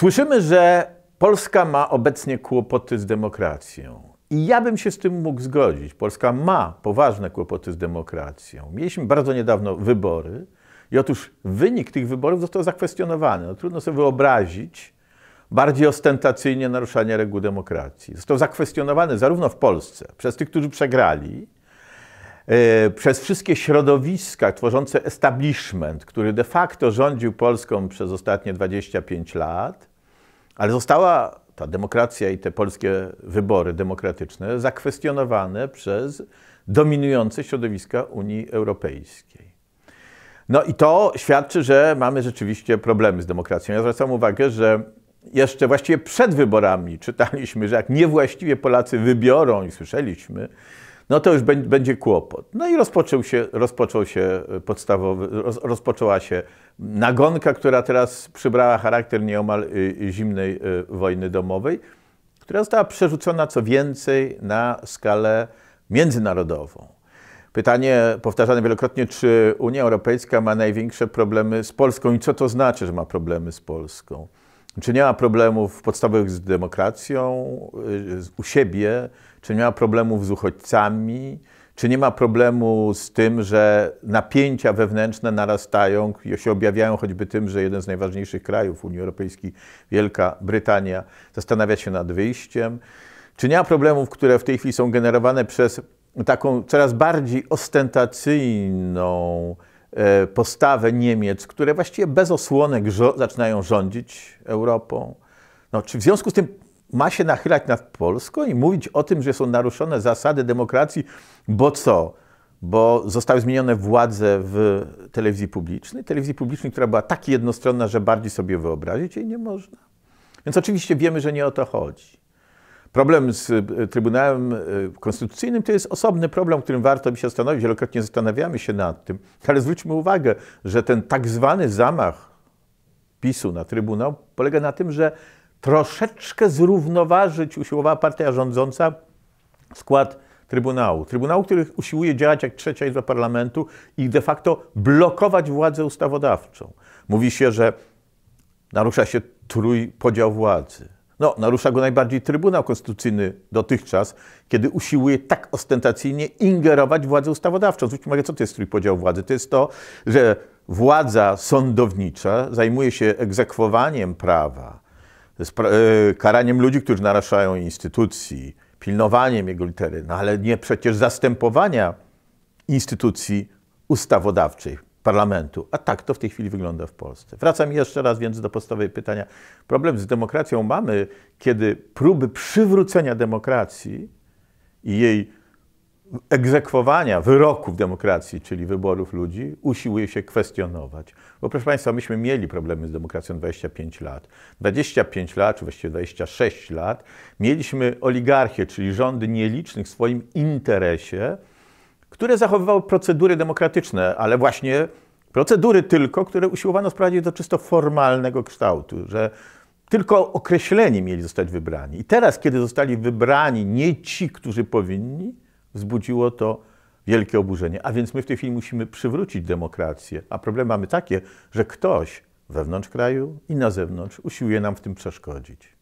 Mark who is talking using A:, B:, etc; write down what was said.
A: Słyszymy, że Polska ma obecnie kłopoty z demokracją. I ja bym się z tym mógł zgodzić. Polska ma poważne kłopoty z demokracją. Mieliśmy bardzo niedawno wybory, i otóż wynik tych wyborów został zakwestionowany. No, trudno sobie wyobrazić bardziej ostentacyjnie naruszanie reguł demokracji. Został zakwestionowany zarówno w Polsce przez tych, którzy przegrali, e, przez wszystkie środowiska tworzące establishment, który de facto rządził Polską przez ostatnie 25 lat, ale została ta demokracja i te polskie wybory demokratyczne zakwestionowane przez dominujące środowiska Unii Europejskiej. No i to świadczy, że mamy rzeczywiście problemy z demokracją. Ja zwracam uwagę, że jeszcze właściwie przed wyborami czytaliśmy, że jak niewłaściwie Polacy wybiorą i słyszeliśmy, no to już będzie kłopot. No i rozpoczął się, rozpoczął się e, podstawowy, rozpoczęła się nagonka, która teraz przybrała charakter nieomal e, zimnej e, wojny domowej, która została przerzucona co więcej na skalę międzynarodową. Pytanie powtarzane wielokrotnie, czy Unia Europejska ma największe problemy z Polską i co to znaczy, że ma problemy z Polską? Czy nie ma problemów podstawowych z demokracją y, u siebie? Czy nie ma problemów z uchodźcami? Czy nie ma problemu z tym, że napięcia wewnętrzne narastają i się objawiają choćby tym, że jeden z najważniejszych krajów Unii Europejskiej, Wielka Brytania, zastanawia się nad wyjściem? Czy nie ma problemów, które w tej chwili są generowane przez taką coraz bardziej ostentacyjną E, postawę Niemiec, które właściwie bez osłonek zaczynają rządzić Europą. No, czy w związku z tym ma się nachylać nad Polską i mówić o tym, że są naruszone zasady demokracji, bo co? Bo zostały zmienione władze w telewizji publicznej, telewizji publicznej, która była tak jednostronna, że bardziej sobie wyobrazić jej nie można. Więc oczywiście wiemy, że nie o to chodzi. Problem z e, Trybunałem e, Konstytucyjnym to jest osobny problem, którym warto by się zastanowić. Wielokrotnie zastanawiamy się nad tym, ale zwróćmy uwagę, że ten tak zwany zamach PiSu na Trybunał polega na tym, że troszeczkę zrównoważyć usiłowała partia rządząca skład Trybunału. Trybunału, który usiłuje działać jak trzecia izba parlamentu i de facto blokować władzę ustawodawczą. Mówi się, że narusza się trójpodział władzy no, narusza go najbardziej Trybunał Konstytucyjny dotychczas, kiedy usiłuje tak ostentacyjnie ingerować w władzę ustawodawczą. Zwróćcie uwagę, co to jest trójpodział władzy. To jest to, że władza sądownicza zajmuje się egzekwowaniem prawa, e, karaniem ludzi, którzy naruszają instytucji, pilnowaniem jego litery, no ale nie przecież zastępowania instytucji ustawodawczej parlamentu. A tak to w tej chwili wygląda w Polsce. Wracam jeszcze raz więc do podstawowej pytania. Problem z demokracją mamy, kiedy próby przywrócenia demokracji i jej egzekwowania wyroków demokracji, czyli wyborów ludzi, usiłuje się kwestionować. Bo proszę Państwa, myśmy mieli problemy z demokracją 25 lat. 25 lat, czy właściwie 26 lat, mieliśmy oligarchię, czyli rządy nielicznych w swoim interesie, które zachowywały procedury demokratyczne, ale właśnie procedury tylko, które usiłowano sprowadzić do czysto formalnego kształtu, że tylko określeni mieli zostać wybrani. I teraz, kiedy zostali wybrani nie ci, którzy powinni, wzbudziło to wielkie oburzenie. A więc my w tej chwili musimy przywrócić demokrację. A problem mamy takie, że ktoś wewnątrz kraju i na zewnątrz usiłuje nam w tym przeszkodzić.